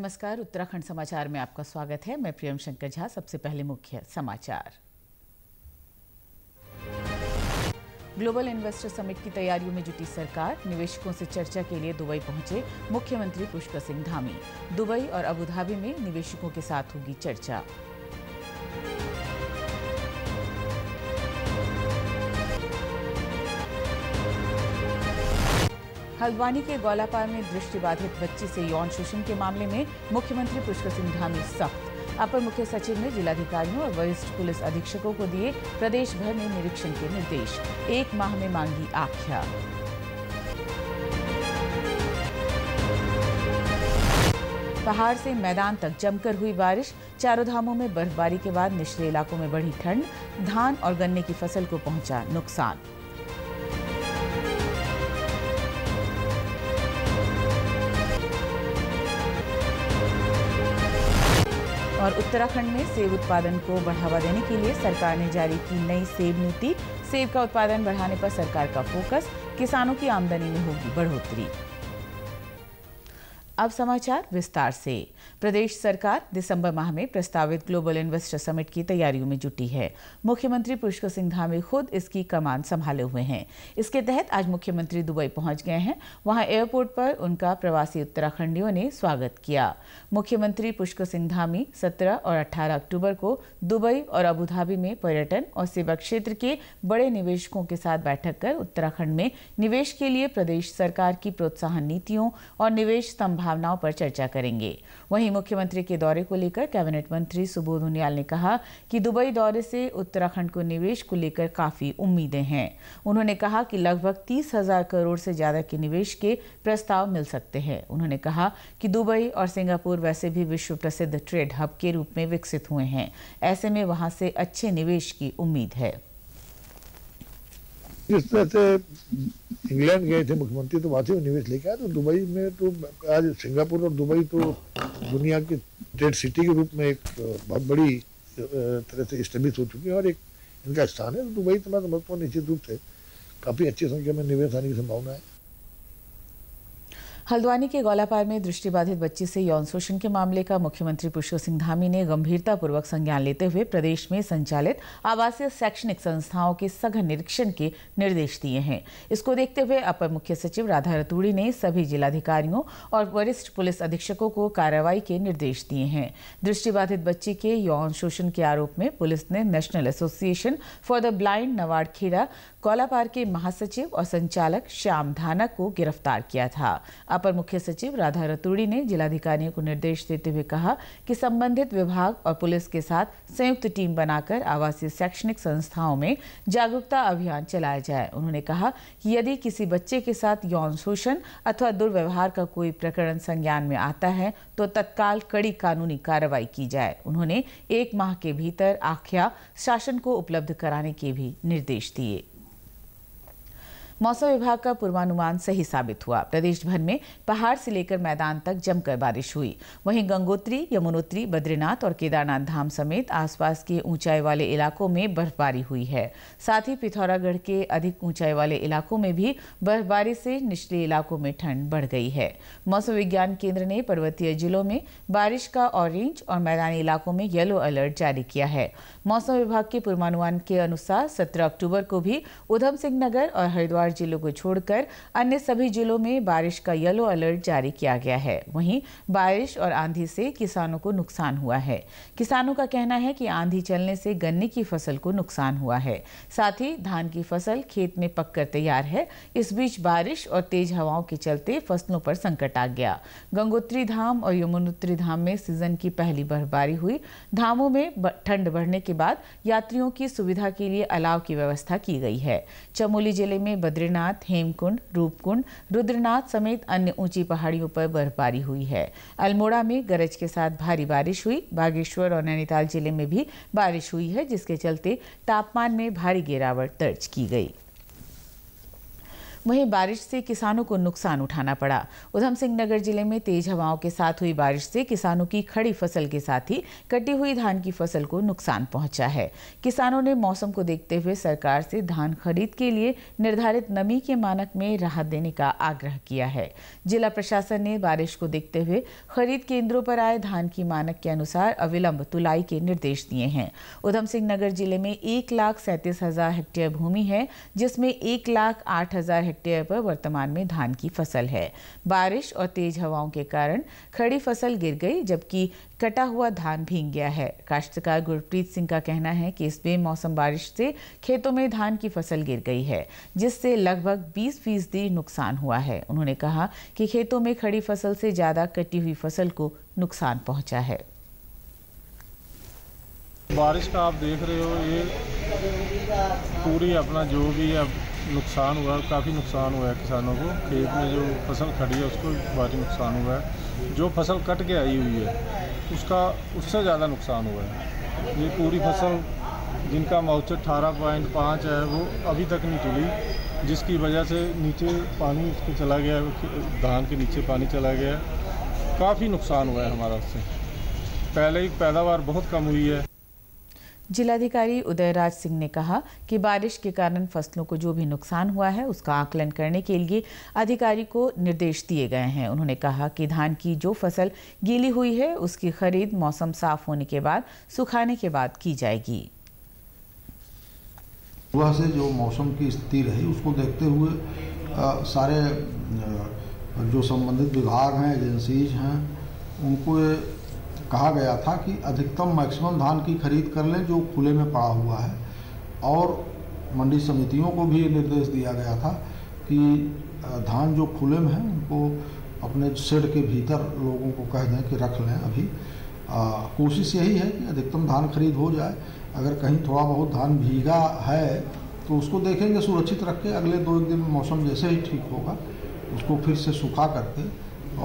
नमस्कार उत्तराखंड समाचार में आपका स्वागत है मैं प्रियम शंकर झा सबसे पहले मुख्य समाचार ग्लोबल इन्वेस्टर समिट की तैयारियों में जुटी सरकार निवेशकों से चर्चा के लिए दुबई पहुंचे मुख्यमंत्री पुष्कर सिंह धामी दुबई और अबुधाबी में निवेशकों के साथ होगी चर्चा हल्द्वानी के गौलापार में दृष्टिबाधित बच्ची से यौन शोषण के मामले में मुख्यमंत्री पुष्कर सिंह धामी सख्त अपर मुख्य सचिव ने जिलाधिकारियों और वरिष्ठ पुलिस अधीक्षकों को दिए प्रदेश भर में निरीक्षण के निर्देश एक माह में मांगी आख्या पहाड़ से मैदान तक जमकर हुई बारिश चारों धामों में बर्फबारी के बाद निचले इलाकों में बढ़ी ठंड धान और गन्ने की फसल को पहुंचा नुकसान और उत्तराखंड में सेब उत्पादन को बढ़ावा देने के लिए सरकार ने जारी की नई सेब नीति सेब का उत्पादन बढ़ाने पर सरकार का फोकस किसानों की आमदनी में होगी बढ़ोतरी अब समाचार विस्तार से प्रदेश सरकार दिसंबर माह में प्रस्तावित ग्लोबल इन्वेस्टर समिट की तैयारियों में जुटी है मुख्यमंत्री पुष्कर सिंह धामी खुद इसकी कमान संभाले हुए हैं इसके तहत आज मुख्यमंत्री दुबई पहुंच गए हैं वहां एयरपोर्ट पर उनका प्रवासी उत्तराखंडियों ने स्वागत किया मुख्यमंत्री पुष्कर सिंह धामी सत्रह और अठारह अक्टूबर को दुबई और अबुधाबी में पर्यटन और सेवा क्षेत्र के बड़े निवेशकों के साथ बैठक कर उत्तराखंड में निवेश के लिए प्रदेश सरकार की प्रोत्साहन नीतियों और निवेश संभाव संभावनाओं पर चर्चा करेंगे वहीं मुख्यमंत्री के दौरे को लेकर कैबिनेट मंत्री सुबोध उनियाल ने कहा कि दुबई दौरे से उत्तराखंड को निवेश को लेकर काफ़ी उम्मीदें हैं उन्होंने कहा कि लगभग तीस हजार करोड़ से ज़्यादा के निवेश के प्रस्ताव मिल सकते हैं उन्होंने कहा कि दुबई और सिंगापुर वैसे भी विश्व प्रसिद्ध ट्रेड हब के रूप में विकसित हुए हैं ऐसे में वहाँ से अच्छे निवेश की उम्मीद है जिस तरह से इंग्लैंड गए थे मुख्यमंत्री तो वहाँ से निवेश लेके आए तो दुबई में तो आज सिंगापुर और दुबई तो दुनिया की ट्रेड सिटी के रूप में एक बहुत बड़ी तरह से इस्टेब्लिश हो चुकी है और एक इनका स्थान है तो दुबई तो मैं समझता हूँ निश्चित रूप से काफ़ी अच्छी संख्या में निवेश आने की संभावना है हल्द्वानी के गौलापार में दृष्टिबाधित बच्ची से यौन शोषण के मामले का मुख्यमंत्री पुष्प सिंह धामी ने गंभीरतापूर्वक संज्ञान लेते हुए प्रदेश में संचालित आवासीय शैक्षणिक संस्थाओं के सघन निरीक्षण के निर्देश दिए हैं इसको देखते हुए अपर मुख्य सचिव राधा रतूड़ी ने सभी जिलाधिकारियों और वरिष्ठ पुलिस अधीक्षकों को कार्रवाई के निर्देश दिए हैं दृष्टिबाधित बच्ची के यौन शोषण के आरोप में पुलिस ने National Association for the Blind Nawadkheda Gaulapar के महासचिव और संचालक श्याम धानक को गिरफ्तार किया था अपर मुख्य सचिव राधा रतूड़ी ने जिलाधिकारियों को निर्देश देते हुए कहा कि संबंधित विभाग और पुलिस के साथ संयुक्त टीम बनाकर आवासीय शैक्षणिक संस्थाओं में जागरूकता अभियान चलाया जाए उन्होंने कहा कि यदि किसी बच्चे के साथ यौन शोषण अथवा दुर्व्यवहार का कोई प्रकरण संज्ञान में आता है तो तत्काल कड़ी कानूनी कार्रवाई की जाए उन्होंने एक माह के भीतर आख्या शासन को उपलब्ध कराने के भी निर्देश दिए मौसम विभाग का पूर्वानुमान सही साबित हुआ प्रदेश भर में पहाड़ से लेकर मैदान तक जमकर बारिश हुई वहीं गंगोत्री यमुनोत्री बद्रीनाथ और केदारनाथ धाम समेत आसपास के ऊंचाई वाले इलाकों में बर्फबारी हुई है साथ ही पिथौरागढ़ के अधिक ऊंचाई वाले इलाकों में भी बर्फबारी से निचले इलाकों में ठंड बढ़ गई है मौसम विज्ञान केंद्र ने पर्वतीय जिलों में बारिश का ऑरेंज और मैदानी इलाकों में येलो अलर्ट जारी किया है मौसम विभाग के पूर्वानुमान के अनुसार सत्रह अक्टूबर को भी उधम सिंह नगर और हरिद्वार चार जिलों को छोड़कर अन्य सभी जिलों में बारिश का येलो अलर्ट जारी किया गया है वहीं बारिश और आंधी से किसानों को नुकसान हुआ है किसानों का कहना है कि आंधी चलने से गन्ने की फसल को नुकसान हुआ है साथ ही धान की फसल खेत में पककर तैयार है इस बीच बारिश और तेज हवाओं के चलते फसलों पर संकट आ गया गंगोत्री धाम और यमुनोत्री धाम में सीजन की पहली बर्फबारी हुई धामों में ठंड बढ़ने के बाद यात्रियों की सुविधा के लिए अलाव की व्यवस्था की गई है चमोली जिले में बद्री बद्रीनाथ हेमकुंड रूपकुंड रुद्रनाथ समेत अन्य ऊंची पहाड़ियों पर बर्फबारी हुई है अल्मोड़ा में गरज के साथ भारी बारिश हुई बागेश्वर और नैनीताल जिले में भी बारिश हुई है जिसके चलते तापमान में भारी गिरावट दर्ज की गई वहीं बारिश से किसानों को नुकसान उठाना पड़ा उधम सिंह नगर जिले में तेज हवाओं के साथ हुई बारिश से किसानों की खड़ी फसल के साथ ही कटी हुई धान की फसल को नुकसान पहुंचा है किसानों ने मौसम को देखते हुए सरकार से धान खरीद के लिए निर्धारित नमी के मानक में राहत देने का आग्रह किया है जिला प्रशासन ने बारिश को देखते हुए खरीद केंद्रों पर आए धान की मानक के अनुसार अविलंब तुलाई के निर्देश दिए हैं उधम सिंह नगर जिले में एक लाख सैंतीस हजार हेक्टेयर भूमि है जिसमें एक लाख आठ हजार हेक्टेयर पर वर्तमान में धान की फसल है बारिश और तेज हवाओं के कारण खड़ी फसल गिर गई जबकि कटा हुआ धान भींग गया है काश्तकार गुरप्रीत सिंह का कहना है कि इस बेमौसम बारिश से खेतों में धान की फसल गिर गई है जिससे लगभग 20 फीसदी नुकसान हुआ है उन्होंने कहा कि खेतों में खड़ी फसल से ज़्यादा कटी हुई फसल को नुकसान पहुंचा है बारिश का आप देख रहे हो ये पूरी अपना जो भी है नुकसान हुआ है काफ़ी नुकसान हुआ है किसानों को खेत में जो फसल खड़ी है उसको भारी नुकसान हुआ है जो फसल कट के आई हुई है उसका उससे ज़्यादा नुकसान हुआ है ये पूरी फसल जिनका माउचर अठारह पॉइंट पाँच है वो अभी तक नहीं चली जिसकी वजह से नीचे पानी उसके चला गया धान के नीचे पानी चला गया काफ़ी नुकसान हुआ है हमारा उससे पहले ही पैदावार बहुत कम हुई है जिलाधिकारी उदयराज सिंह ने कहा कि बारिश के कारण फसलों को जो भी नुकसान हुआ है उसका आकलन करने के लिए अधिकारी को निर्देश दिए गए हैं उन्होंने कहा कि धान की जो फसल गीली हुई है उसकी खरीद मौसम साफ होने के बाद सुखाने के बाद की जाएगी सुबह से जो मौसम की स्थिति रही उसको देखते हुए आ, सारे जो संबंधित विभाग हैं एजेंसीज हैं उनको कहा गया था कि अधिकतम मैक्सिमम धान की खरीद कर लें जो खुले में पड़ा हुआ है और मंडी समितियों को भी निर्देश दिया गया था कि धान जो खुले में है उनको अपने शेड के भीतर लोगों को कह दें कि रख लें अभी कोशिश यही है कि अधिकतम धान खरीद हो जाए अगर कहीं थोड़ा बहुत धान भीगा है तो उसको देखेंगे सुरक्षित रख के अगले दो एक दिन मौसम जैसे ही ठीक होगा उसको फिर से सूखा करके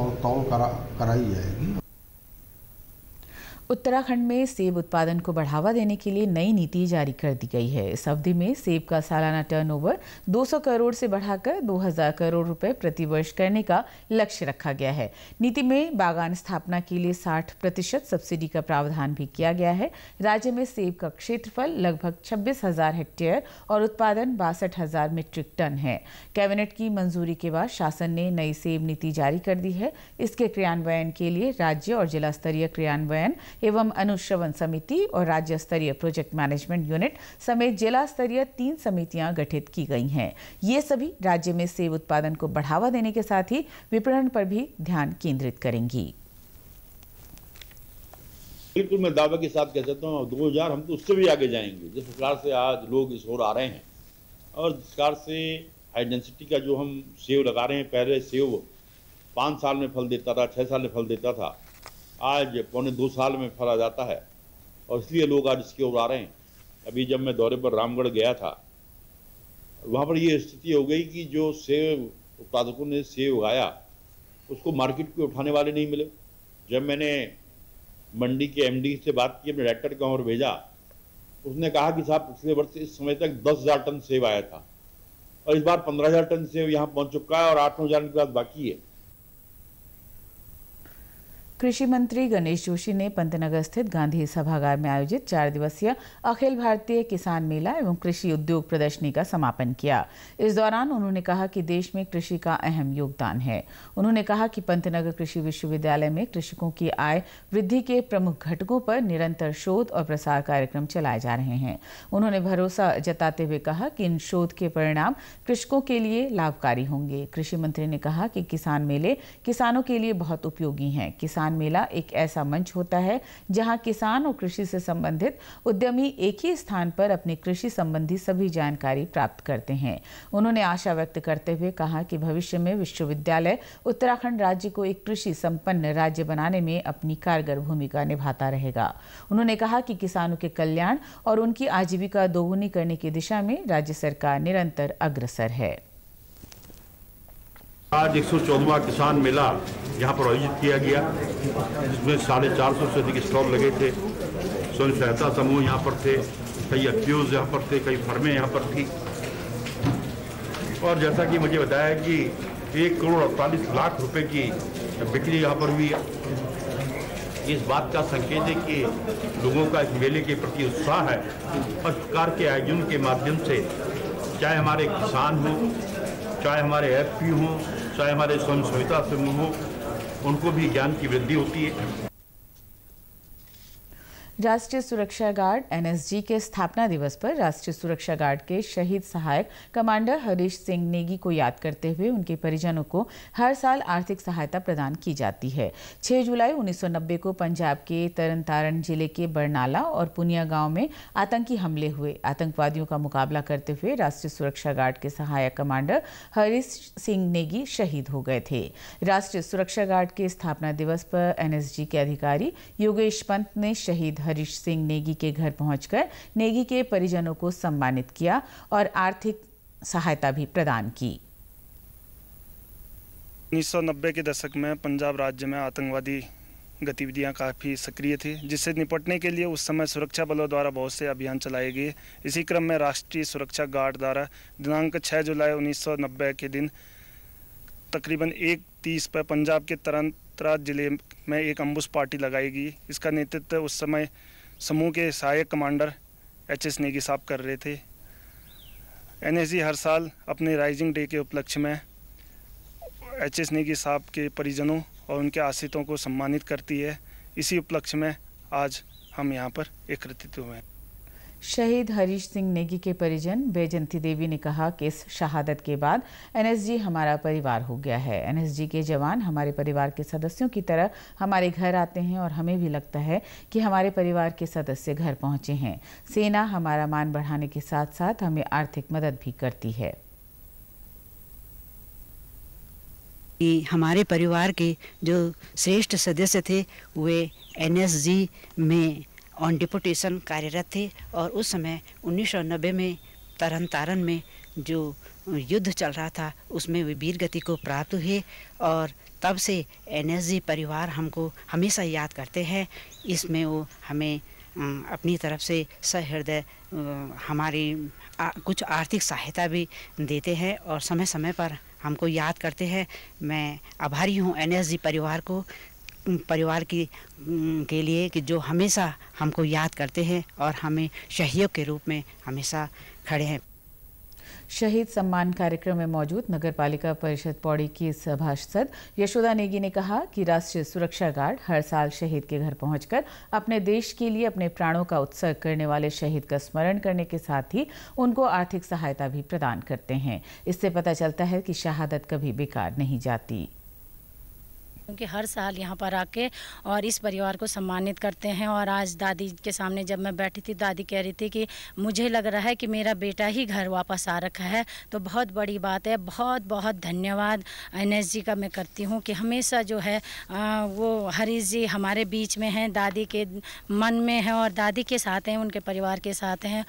और तौल करा कराई जाएगी उत्तराखंड में सेब उत्पादन को बढ़ावा देने के लिए नई नीति जारी कर दी गई है इस अवधि में सेब का सालाना टर्नओवर 200 करोड़ से बढ़ाकर 2000 करोड़ रुपए प्रतिवर्ष करने का लक्ष्य रखा गया है नीति में बागान स्थापना के लिए 60 प्रतिशत सब्सिडी का प्रावधान भी किया गया है राज्य में सेब का क्षेत्रफल लगभग छब्बीस हेक्टेयर और उत्पादन बासठ मीट्रिक टन है कैबिनेट की मंजूरी के बाद शासन ने नई सेब नीति जारी कर दी है इसके क्रियान्वयन के लिए राज्य और जिला स्तरीय क्रियान्वयन एवं अनुश्रवण समिति और राज्य स्तरीय प्रोजेक्ट मैनेजमेंट यूनिट समेत जिला स्तरीय तीन समितियां गठित की गई हैं ये सभी राज्य में सेब उत्पादन को बढ़ावा देने के साथ ही विपणन पर भी ध्यान केंद्रित करेंगी बिल्कुल मैं दावे के साथ कह सकता हूँ दो हजार हम तो उससे भी आगे जाएंगे जिस प्रकार से आज लोग इस ओर आ रहे हैं और जिस प्रकार से हाई डेंसिटी का जो हम सेव लगा रहे हैं पहले सेव पाँच साल में फल देता था छः साल में फल देता था आज पौने दो साल में फला जाता है और इसलिए लोग आज इसकी ओर आ रहे हैं अभी जब मैं दौरे पर रामगढ़ गया था वहाँ पर ये स्थिति हो गई कि जो सेब उत्पादकों ने सेब उगाया उसको मार्केट पर उठाने वाले नहीं मिले जब मैंने मंडी के एमडी से बात की अपने डायरेक्टर को और भेजा उसने कहा कि साहब पिछले वर्ष इस समय तक दस हज़ार टन सेब आया था और इस बार पंद्रह हज़ार टन सेब यहाँ पहुँच चुका है और आठ नौ हज़ार के बाद बाकी है कृषि मंत्री गणेश जोशी ने पंतनगर स्थित गांधी सभागार में आयोजित चार दिवसीय अखिल भारतीय किसान मेला एवं कृषि उद्योग प्रदर्शनी का समापन किया इस दौरान उन्होंने कहा कि देश में कृषि का अहम योगदान है उन्होंने कहा कि पंतनगर कृषि विश्वविद्यालय में कृषकों की आय वृद्धि के प्रमुख घटकों पर निरंतर शोध और प्रसार कार्यक्रम चलाए जा रहे हैं उन्होंने भरोसा जताते हुए कहा कि इन शोध के परिणाम कृषकों के लिए लाभकारी होंगे कृषि मंत्री ने कहा कि किसान मेले किसानों के लिए बहुत उपयोगी हैं किसान किसान मेला एक ऐसा मंच होता है जहां किसान और कृषि से संबंधित उद्यमी एक ही स्थान पर अपनी कृषि संबंधी सभी जानकारी प्राप्त करते हैं उन्होंने आशा व्यक्त करते हुए कहा कि भविष्य में विश्वविद्यालय उत्तराखंड राज्य को एक कृषि संपन्न राज्य बनाने में अपनी कारगर भूमिका निभाता रहेगा उन्होंने कहा कि किसानों के कल्याण और उनकी आजीविका दोगुनी करने की दिशा में राज्य सरकार निरंतर अग्रसर है आज एक सौ किसान मेला यहाँ पर आयोजित किया गया जिसमें साढ़े चार सौ से अधिक स्टॉल लगे थे स्वयं सहायता समूह यहाँ पर थे कई एफ यहाँ पर थे कई फर्में यहाँ पर थी और जैसा कि मुझे बताया कि एक करोड़ अड़तालीस लाख रुपए की बिक्री यहाँ पर हुई है इस बात का संकेत है कि लोगों का इस मेले के प्रति उत्साह है और प्रकार के आयोजन के माध्यम से चाहे हमारे किसान हों चाहे हमारे एफ हों चाहे हमारे स्वयं सविता समूह हो उनको भी ज्ञान की वृद्धि होती है राष्ट्रीय सुरक्षा गार्ड एनएसजी के स्थापना दिवस पर राष्ट्रीय सुरक्षा गार्ड के शहीद सहायक कमांडर हरीश सिंह नेगी को याद करते हुए उनके परिजनों को हर साल आर्थिक सहायता प्रदान की जाती है 6 जुलाई 1990 को पंजाब के तारण जिले के बरनाला और पुनिया गांव में आतंकी हमले हुए आतंकवादियों का मुकाबला करते हुए राष्ट्रीय सुरक्षा गार्ड के सहायक कमांडर हरीश सिंह नेगी शहीद हो गए थे राष्ट्रीय सुरक्षा गार्ड के स्थापना दिवस पर एनएसजी के अधिकारी योगेश पंत ने शहीद हरीश सिंह नेगी के घर पहुंचकर नेगी के परिजनों को सम्मानित किया और आर्थिक सहायता भी प्रदान की 1990 के दशक में पंजाब राज्य में आतंकवादी गतिविधियां काफ़ी सक्रिय थी जिससे निपटने के लिए उस समय सुरक्षा बलों द्वारा बहुत से अभियान चलाए गए इसी क्रम में राष्ट्रीय सुरक्षा गार्ड द्वारा दिनांक 6 जुलाई 1990 के दिन तकरीबन एक तीस पर पंजाब के तरंत बेतरा जिले में एक अम्बुस पार्टी लगाई गई इसका नेतृत्व उस समय समूह के सहायक कमांडर एच एस नेगी साहब कर रहे थे एन हर साल अपने राइजिंग डे के उपलक्ष्य में एच एस नेगी साहब के परिजनों और उनके आश्रितों को सम्मानित करती है इसी उपलक्ष्य में आज हम यहाँ पर एकत्रित हुए हैं शहीद हरीश सिंह नेगी के परिजन बेजंती देवी ने कहा कि इस शहादत के बाद एनएसजी हमारा परिवार हो गया है एनएसजी के जवान हमारे परिवार के सदस्यों की तरह हमारे घर आते हैं और हमें भी लगता है कि हमारे परिवार के सदस्य घर पहुंचे हैं सेना हमारा मान बढ़ाने के साथ साथ हमें आर्थिक मदद भी करती है हमारे परिवार के जो श्रेष्ठ सदस्य थे वे एनएसजी में ऑन डिपुटेशन कार्यरत थे और उस समय 1990 में तरन तारण में जो युद्ध चल रहा था उसमें वे वीर गति को प्राप्त हुए और तब से एन परिवार हमको हमेशा याद करते हैं इसमें वो हमें अपनी तरफ से सहृदय हमारी आ, कुछ आर्थिक सहायता भी देते हैं और समय समय पर हमको याद करते हैं मैं आभारी हूँ एन परिवार को परिवार की के लिए कि जो हमेशा हमको याद करते हैं और हमें सहयोग के रूप में हमेशा खड़े हैं शहीद सम्मान कार्यक्रम में मौजूद नगर पालिका परिषद पौड़ी की सभासद यशोदा नेगी ने कहा कि राष्ट्रीय सुरक्षा गार्ड हर साल शहीद के घर पहुंचकर अपने देश के लिए अपने प्राणों का उत्सर्ग करने वाले शहीद का स्मरण करने के साथ ही उनको आर्थिक सहायता भी प्रदान करते हैं इससे पता चलता है कि शहादत कभी बेकार नहीं जाती क्योंकि हर साल यहाँ पर आके और इस परिवार को सम्मानित करते हैं और आज दादी के सामने जब मैं बैठी थी दादी कह रही थी कि मुझे लग रहा है कि मेरा बेटा ही घर वापस आ रखा है तो बहुत बड़ी बात है बहुत बहुत धन्यवाद एन जी का मैं करती हूँ कि हमेशा जो है आ, वो हरीश जी हमारे बीच में हैं दादी के मन में हैं और दादी के साथ हैं उनके परिवार के साथ हैं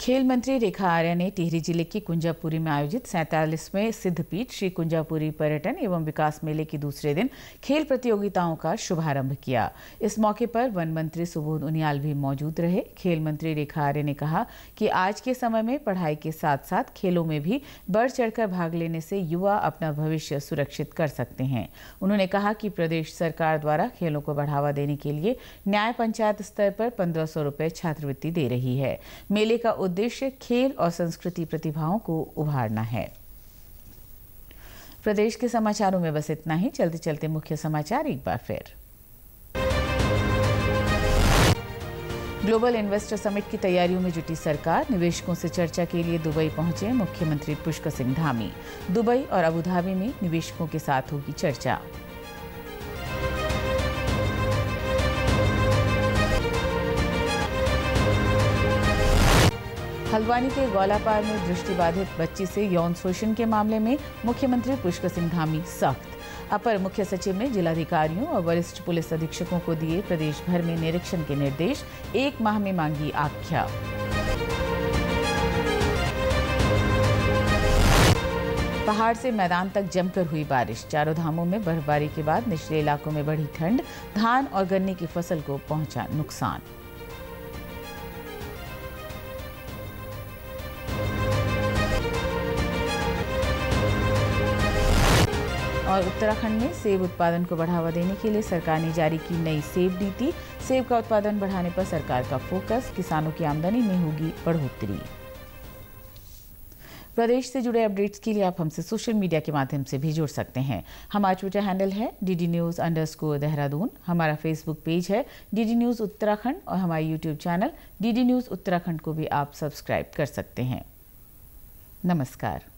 खेल मंत्री रेखा आर्य ने टिहरी जिले की कुंजापुरी में आयोजित सैंतालीसवें सिद्धपीठ श्री कुंजापुरी पर्यटन एवं विकास मेले के दूसरे दिन खेल प्रतियोगिताओं का शुभारंभ किया इस मौके पर वन मंत्री सुबोध उनियाल भी मौजूद रहे खेल मंत्री रेखा आर्य ने कहा कि आज के समय में पढ़ाई के साथ साथ खेलों में भी बढ़ चढ़कर भाग लेने से युवा अपना भविष्य सुरक्षित कर सकते हैं उन्होंने कहा कि प्रदेश सरकार द्वारा खेलों को बढ़ावा देने के लिए न्याय पंचायत स्तर पर पंद्रह सौ छात्रवृत्ति दे रही है मेले का उद्देश्य खेल और संस्कृति प्रतिभाओं को उभारना है प्रदेश के समाचारों में बस इतना ही चलते चलते मुख्य समाचार एक बार फिर ग्लोबल इन्वेस्टर समिट की तैयारियों में जुटी सरकार निवेशकों से चर्चा के लिए दुबई पहुंचे मुख्यमंत्री पुष्कर सिंह धामी दुबई और अबुधाबी में निवेशकों के साथ होगी चर्चा हल्द्वानी के गौलापार में दृष्टिबाधित बच्ची से यौन शोषण के मामले में मुख्यमंत्री पुष्कर सिंह धामी सख्त अपर मुख्य सचिव ने जिलाधिकारियों और वरिष्ठ पुलिस अधीक्षकों को दिए प्रदेश भर में निरीक्षण के निर्देश एक माह में मांगी आख्या पहाड़ से मैदान तक जमकर हुई बारिश चारों धामों में बर्फबारी के बाद निचले इलाकों में बढ़ी ठंड धान और गन्ने की फसल को पहुंचा नुकसान और उत्तराखंड में सेब उत्पादन को बढ़ावा देने के लिए सरकार ने जारी की नई सेब नीति सेब का उत्पादन बढ़ाने पर सरकार का फोकस किसानों की आमदनी में होगी बढ़ोतरी प्रदेश से जुड़े अपडेट्स के लिए आप हमसे सोशल मीडिया के माध्यम से भी जुड़ सकते हैं हमारा ट्विटर हैंडल है D D News underscore Dehradun हमारा फेसबुक पेज है डी डी न्यूज़ उत्तराखंड और हमारे YouTube channel D D News Uttarakhand को भी आप सब्सक्राइब कर सकते हैं नमस्कार